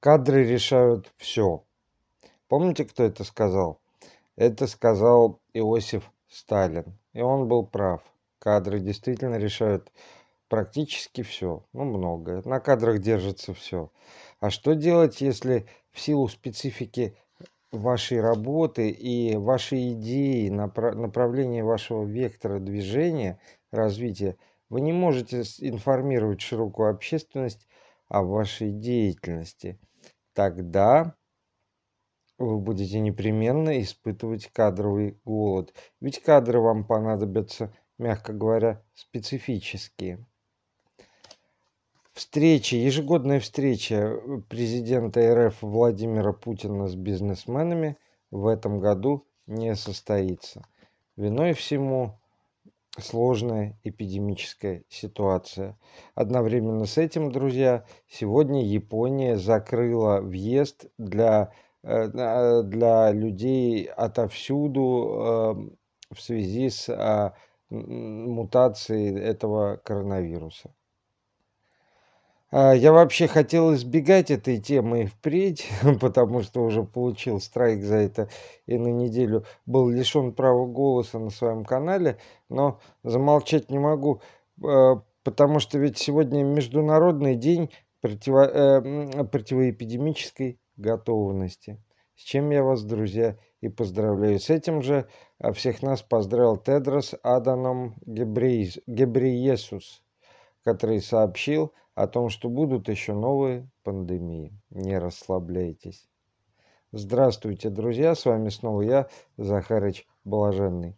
Кадры решают все. Помните, кто это сказал? Это сказал Иосиф Сталин. И он был прав. Кадры действительно решают практически все, ну многое. На кадрах держится все. А что делать, если в силу специфики вашей работы и вашей идеи, направления вашего вектора движения, развития, вы не можете информировать широкую общественность о вашей деятельности тогда вы будете непременно испытывать кадровый голод. Ведь кадры вам понадобятся, мягко говоря, специфические. Встреча, ежегодная встреча президента РФ Владимира Путина с бизнесменами в этом году не состоится. Виной всему сложная эпидемическая ситуация. Одновременно с этим, друзья, сегодня Япония закрыла въезд для, э, для людей отовсюду э, в связи с э, мутацией этого коронавируса. А, я вообще хотел избегать этой темы и впредь, потому что уже получил страйк за это и на неделю был лишен права голоса на своем канале, но замолчать не могу, а, потому что ведь сегодня Международный день противо, э, противоэпидемической готовности. С чем я вас, друзья, и поздравляю. С этим же а, всех нас поздравил Тедрос Аданом Гебриез, Гебриесус который сообщил о том, что будут еще новые пандемии. Не расслабляйтесь. Здравствуйте, друзья, с вами снова я, Захарыч Блаженный.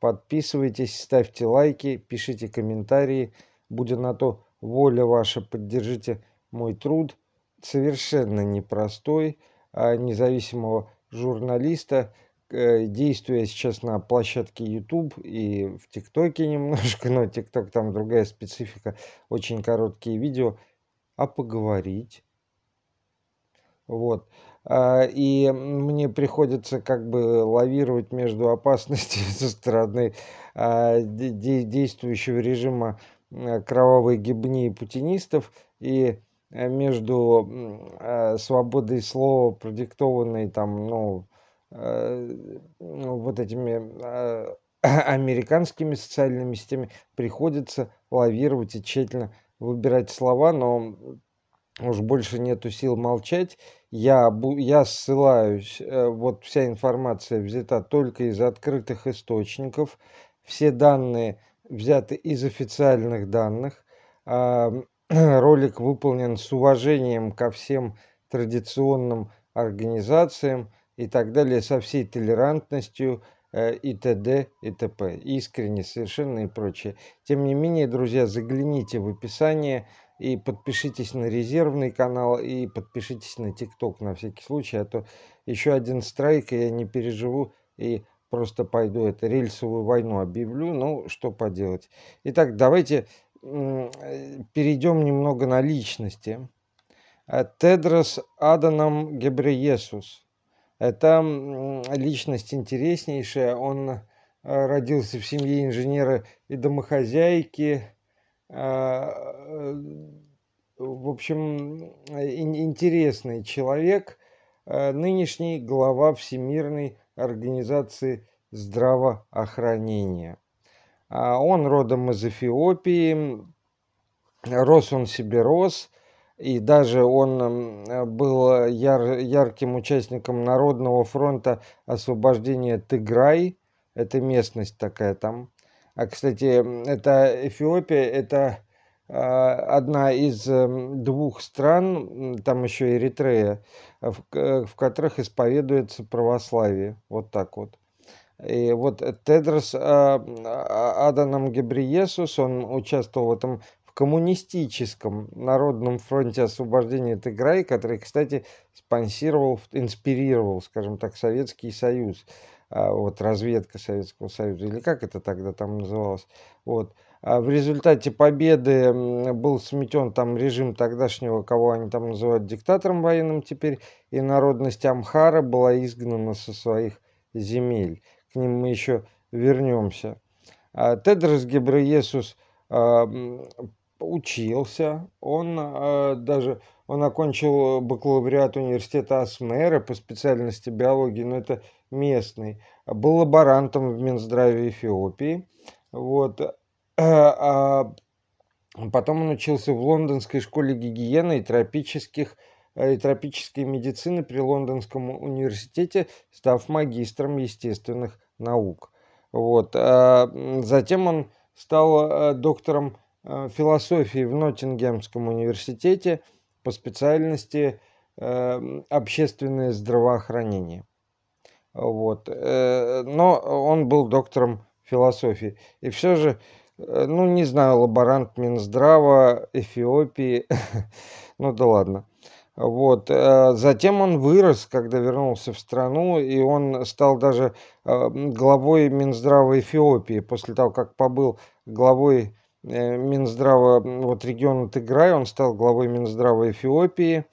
Подписывайтесь, ставьте лайки, пишите комментарии. Будет на то воля ваша, поддержите мой труд. Совершенно непростой, а независимого журналиста, Э, действуя сейчас на площадке YouTube и в ТикТоке немножко, но ТикТок там другая специфика, очень короткие видео, а поговорить. Вот. А, и мне приходится как бы лавировать между опасностью со стороны а, действующего режима э, кровавой гибни и путинистов и э, между свободой слова, продиктованной там, ну, Э, ну, вот этими э, американскими социальными системами приходится лавировать и тщательно выбирать слова, но уж больше нету сил молчать. Я, я ссылаюсь, э, вот вся информация взята только из открытых источников, все данные взяты из официальных данных. Ролик выполнен с уважением ко всем традиционным организациям, и так далее, со всей толерантностью э, и т.д. и т.п. Искренне, совершенно и прочее. Тем не менее, друзья, загляните в описание и подпишитесь на резервный канал и подпишитесь на ТикТок на всякий случай, а то еще один страйк и я не переживу и просто пойду это рельсовую войну объявлю, ну что поделать. Итак, давайте перейдем немного на личности. Э, Тедрос Аданом Гебреесус – это личность интереснейшая. Он э, родился в семье инженера и домохозяйки. Э, э, в общем, интересный человек, нынешний глава Всемирной организации здравоохранения. А он родом из Эфиопии, рос он себе рос – и даже он э, был э, яр, ярким участником Народного фронта освобождения Тыграй. Это местность такая там. А, кстати, это Эфиопия, это а, одна из эм, двух стран, там еще Эритрея, э, в, в которых исповедуется православие. Вот так вот. И вот Тедрос а, а, Аданам Гебриесус, он участвовал в этом коммунистическом Народном фронте освобождения Тыграи, который, кстати, спонсировал, инспирировал, скажем так, Советский Союз, а, вот разведка Советского Союза, или как это тогда там называлось, вот. А в результате победы был сметен там режим тогдашнего, кого они там называют диктатором военным теперь, и народность Амхара была изгнана со своих земель. К ним мы еще вернемся. А Тедрос Гебреесус – учился, он э, даже он окончил бакалавриат университета Асмера по специальности биологии, но это местный. Был лаборантом в Минздраве Эфиопии. Вот. А потом он учился в Лондонской школе гигиены и тропических и тропической медицины при Лондонском университете, став магистром естественных наук. Вот. А, затем он стал а, доктором Э, философии в Ноттингемском университете по специальности э, общественное здравоохранение. Вот. Э, но он был доктором философии. И все же, ну, не знаю, лаборант Минздрава, Эфиопии, ну да ладно. Вот. Затем он вырос, когда вернулся в страну, и он стал даже главой Минздрава Эфиопии после того, как побыл главой Э, Минздрава, вот региона Тыграй, он стал главой Минздрава Эфиопии.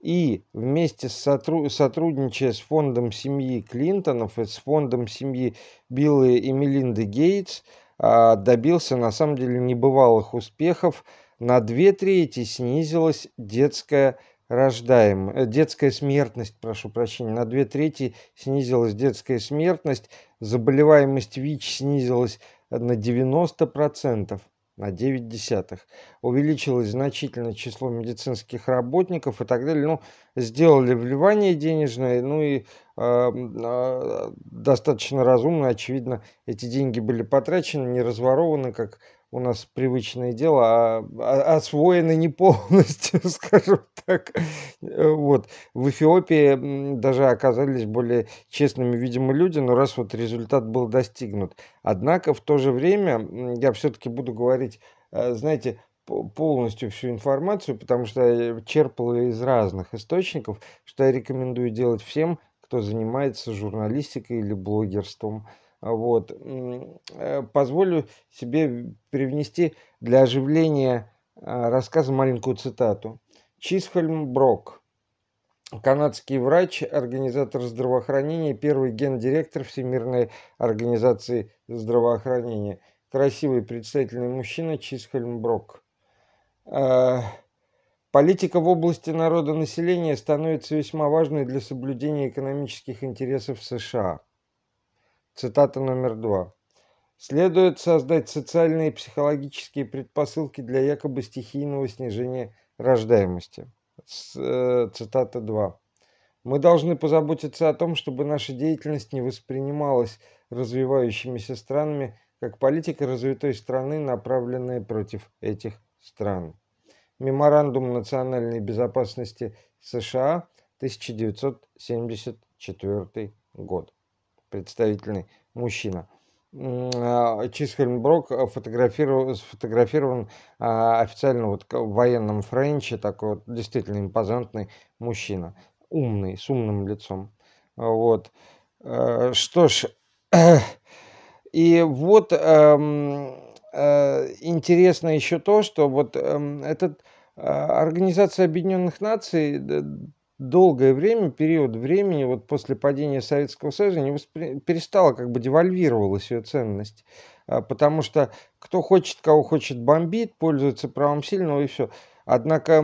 И вместе с сотру, сотрудничая с фондом семьи Клинтонов и с фондом семьи Билла и Мелинды Гейтс а, добился на самом деле небывалых успехов. На две трети снизилась детская рождаем. Э, детская смертность, прошу прощения, на две трети снизилась детская смертность, заболеваемость ВИЧ снизилась на 90% на 9 десятых. Увеличилось значительно число медицинских работников и так далее. Ну, сделали вливание денежное, ну и э, э, достаточно разумно, очевидно, эти деньги были потрачены, не разворованы, как у нас привычное дело, а, а освоены не полностью, скажем так. Э, вот. В Эфиопии даже оказались более честными, видимо, люди, но раз вот результат был достигнут. Однако в то же время я все-таки буду говорить, э, знаете, полностью всю информацию, потому что я черпал из разных источников, что я рекомендую делать всем, кто занимается журналистикой или блогерством – вот, э, позволю себе привнести для оживления а, рассказа маленькую цитату. Чисхольм Брок, канадский врач, организатор здравоохранения, первый гендиректор Всемирной организации здравоохранения. Красивый представительный мужчина Чисхольм Брок. А, политика в области народонаселения становится весьма важной для соблюдения экономических интересов США – Цитата номер два. Следует создать социальные и психологические предпосылки для якобы стихийного снижения рождаемости. Э, цитата 2. Мы должны позаботиться о том, чтобы наша деятельность не воспринималась развивающимися странами как политика развитой страны, направленная против этих стран. Меморандум национальной безопасности США 1974 год представительный мужчина. А, Чиз Хельмброк э, сфотографирован а, официально вот в военном френче, такой вот действительно импозантный мужчина, умный, с умным лицом. Вот. Э, что ж, и вот эм, э, интересно еще то, что вот эм, этот Организация Объединенных Наций долгое время, период времени, вот после падения Советского Союза, не воспри... перестала, как бы девальвировалась ее ценность. А, потому что кто хочет, кого хочет бомбит, пользуется правом сильного и все. Однако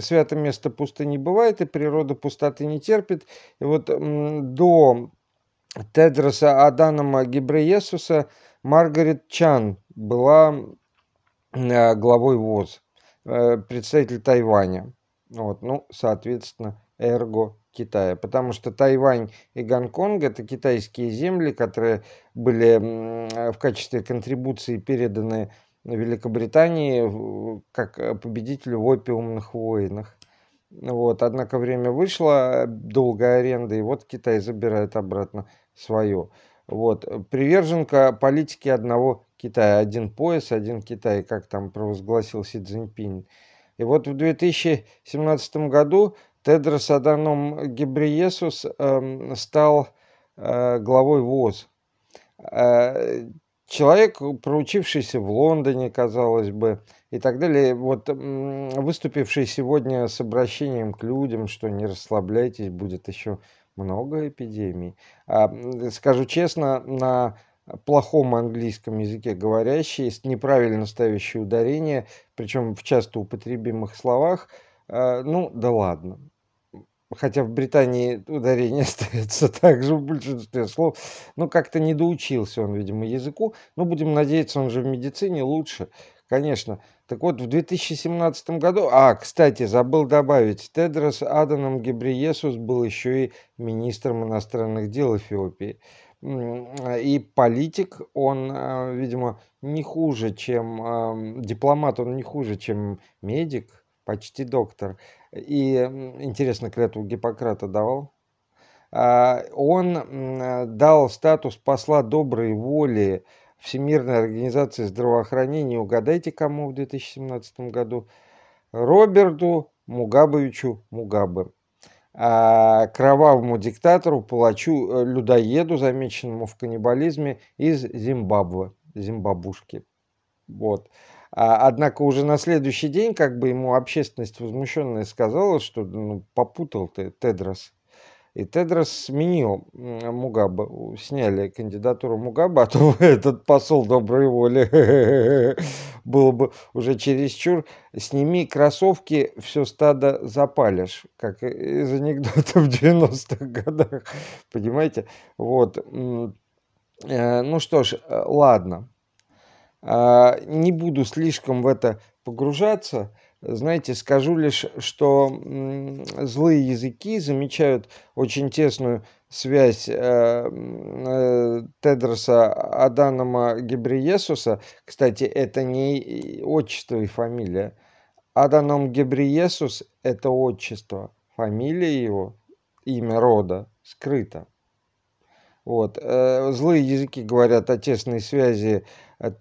святое место пусто не бывает, и природа пустоты не терпит. И вот до Тедроса Аданама Гибреесуса Маргарет Чан была э, главой ВОЗ, э, представитель Тайваня. Вот, ну, соответственно, эрго Китая, потому что Тайвань и Гонконг это китайские земли, которые были э, в качестве контрибуции переданы Великобритании как э, победителю в опиумных войнах. Вот, однако время вышло, долгая аренда, и вот Китай забирает обратно свое. Вот, приверженка политики одного Китая, один пояс, один Китай, как там провозгласил Си Цзиньпинь. И вот в 2017 году Тедрос Аданом Гибриесус эм, стал э, главой ВОЗ. Э, человек, проучившийся в Лондоне, казалось бы, и так далее, вот выступивший сегодня с обращением к людям, что не расслабляйтесь, будет еще много эпидемий. А, скажу честно, на плохом английском языке говорящий, с неправильно ставящий ударение, причем в часто употребимых словах, э, ну да ладно хотя в Британии ударение остается также в большинстве слов, но как-то не доучился он, видимо, языку. Но будем надеяться, он же в медицине лучше, конечно. Так вот, в 2017 году, а, кстати, забыл добавить, Тедрос Аданом Гебриесус был еще и министром иностранных дел Эфиопии. И политик, он, а, видимо, не хуже, чем дипломат, он не хуже, чем медик, почти доктор. И интересно, клятву Гиппократа давал. А, он дал статус посла доброй воли Всемирной организации здравоохранения. Угадайте, кому в 2017 году? Роберту Мугабовичу Мугабе а, кровавому диктатору, палачу, э, людоеду, замеченному в каннибализме из Зимбабве, Зимбабушки. Вот. А, однако уже на следующий день как бы ему общественность возмущенная сказала, что ну, попутал ты Тедрос. И Тедрос сменил Мугаба, сняли кандидатуру Мугаба, а то этот посол доброй воли было бы уже чересчур. Сними кроссовки, все стадо запалишь, как из анекдота в 90-х годах, понимаете? Вот. Э, ну что ж, э, ладно. А, не буду слишком в это погружаться. Знаете, скажу лишь, что злые языки замечают очень тесную связь э, э, Тедроса Аданома Гебриесуса. Кстати, это не отчество и фамилия. Аданом Гебриесус – это отчество. Фамилия его, имя рода, скрыто. Вот. Э, злые языки говорят о тесной связи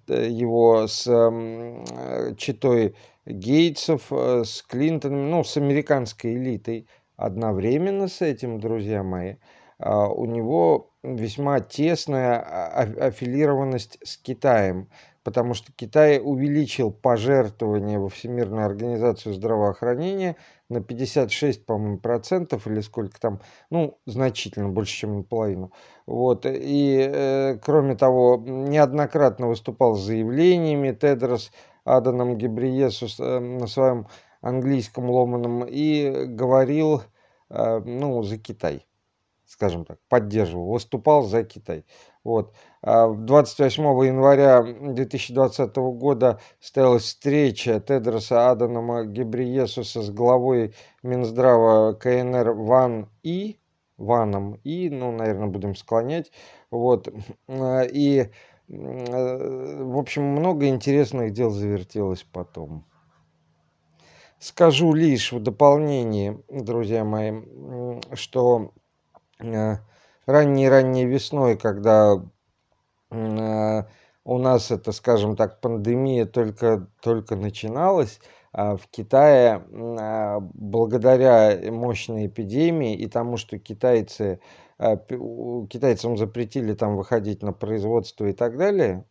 Э, его с э, читой Гейтсов, э, с Клинтоном, ну, с американской элитой. Одновременно с этим, друзья мои, а, у него весьма тесная а, аффилированность с Китаем – потому что Китай увеличил пожертвования во Всемирную организацию здравоохранения на 56, по-моему, процентов или сколько там, ну, значительно больше, чем наполовину. Вот, и, э, кроме того, неоднократно выступал с заявлениями Тедрос Аданом Гебриесу э, на своем английском ломаном и говорил, э, ну, за Китай, скажем так, поддерживал, выступал за Китай. Вот. 28 а января 2020 года состоялась встреча Тедроса Аданома Гебриесуса с главой Минздрава КНР Ван И, Ваном И, ну, наверное, будем склонять, вот, э, и, э, в общем, много интересных дел завертелось потом. Скажу лишь в дополнение, друзья мои, что э, ранней-ранней весной, когда а, у нас это, скажем так, пандемия только, только начиналась, а, в Китае а, благодаря мощной эпидемии и тому, что китайцы, китайцам запретили там выходить на производство и так далее,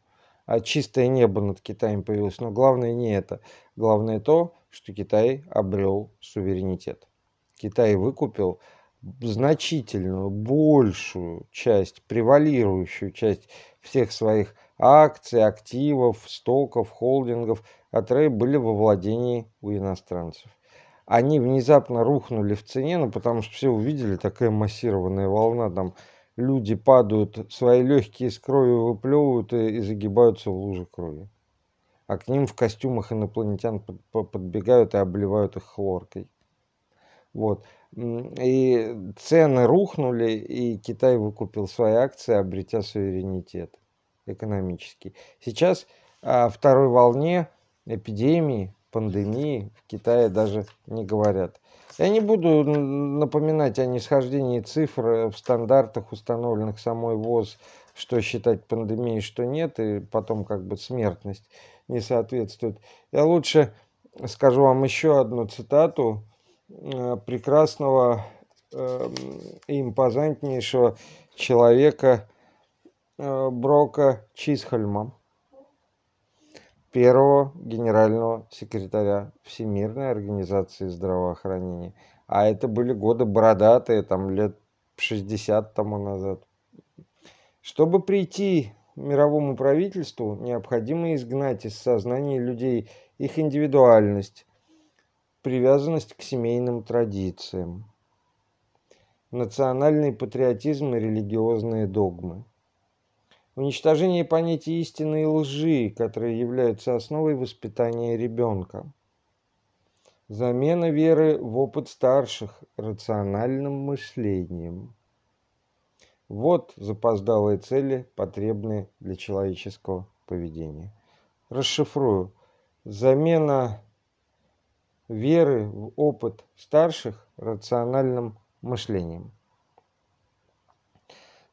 чистое небо над Китаем появилось. Но главное не это. Главное то, что Китай обрел суверенитет. Китай выкупил значительную, большую часть, превалирующую часть всех своих акций, активов, стоков, холдингов от были во владении у иностранцев. Они внезапно рухнули в цене, ну потому что все увидели, такая массированная волна, там люди падают, свои легкие с кровью выплевывают и, и загибаются в луже крови. А к ним в костюмах инопланетян подбегают и обливают их хлоркой. Вот. И цены рухнули, и Китай выкупил свои акции, обретя суверенитет экономический. Сейчас о а, второй волне эпидемии, пандемии в Китае даже не говорят. Я не буду напоминать о нисхождении цифр в стандартах, установленных самой ВОЗ, что считать пандемией, что нет, и потом как бы смертность не соответствует. Я лучше скажу вам еще одну цитату Э, прекрасного эм, и импозантнейшего человека э, Брока Чисхольма, первого генерального секретаря Всемирной организации здравоохранения. А это были годы бородатые, там лет 60 тому назад. Чтобы прийти мировому правительству, необходимо изгнать из сознания людей их индивидуальность, привязанность к семейным традициям, национальный патриотизм и религиозные догмы, уничтожение понятий истины и лжи, которые являются основой воспитания ребенка, замена веры в опыт старших рациональным мышлением. Вот запоздалые цели, потребные для человеческого поведения. Расшифрую. Замена веры в опыт старших рациональным мышлением.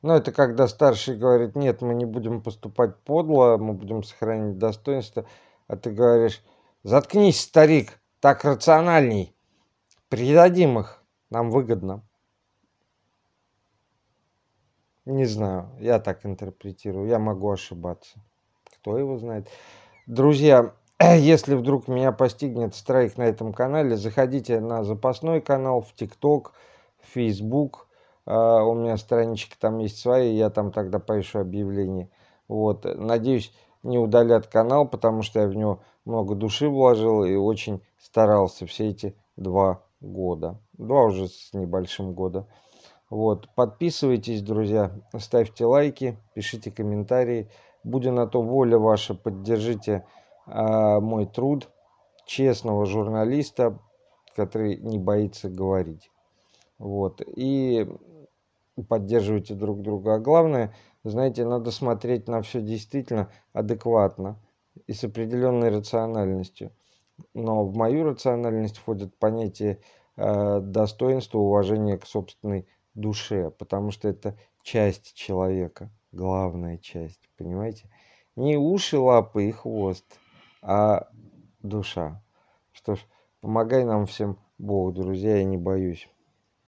Но это когда старший говорит, нет, мы не будем поступать подло, мы будем сохранить достоинство, а ты говоришь, заткнись, старик, так рациональней, предадим их, нам выгодно. Не знаю, я так интерпретирую, я могу ошибаться. Кто его знает? Друзья, Если вдруг меня постигнет страйк на этом канале, заходите на запасной канал, в ТикТок, в Facebook. А, у меня страничка там есть своя, я там тогда поищу объявление. Вот. Надеюсь, не удалят канал, потому что я в него много души вложил и очень старался все эти два года. Два уже с небольшим года. Вот. Подписывайтесь, друзья, ставьте лайки, пишите комментарии. Будя на то воля ваша, поддержите а, мой труд честного журналиста, который не боится говорить. Вот. И поддерживайте друг друга. А главное, знаете, надо смотреть на все действительно адекватно и с определенной рациональностью. Но в мою рациональность входит понятие э, достоинства, уважения к собственной душе, потому что это часть человека, главная часть, понимаете? Не уши, лапы и хвост а душа. Что ж, помогай нам всем Бог, друзья, я не боюсь.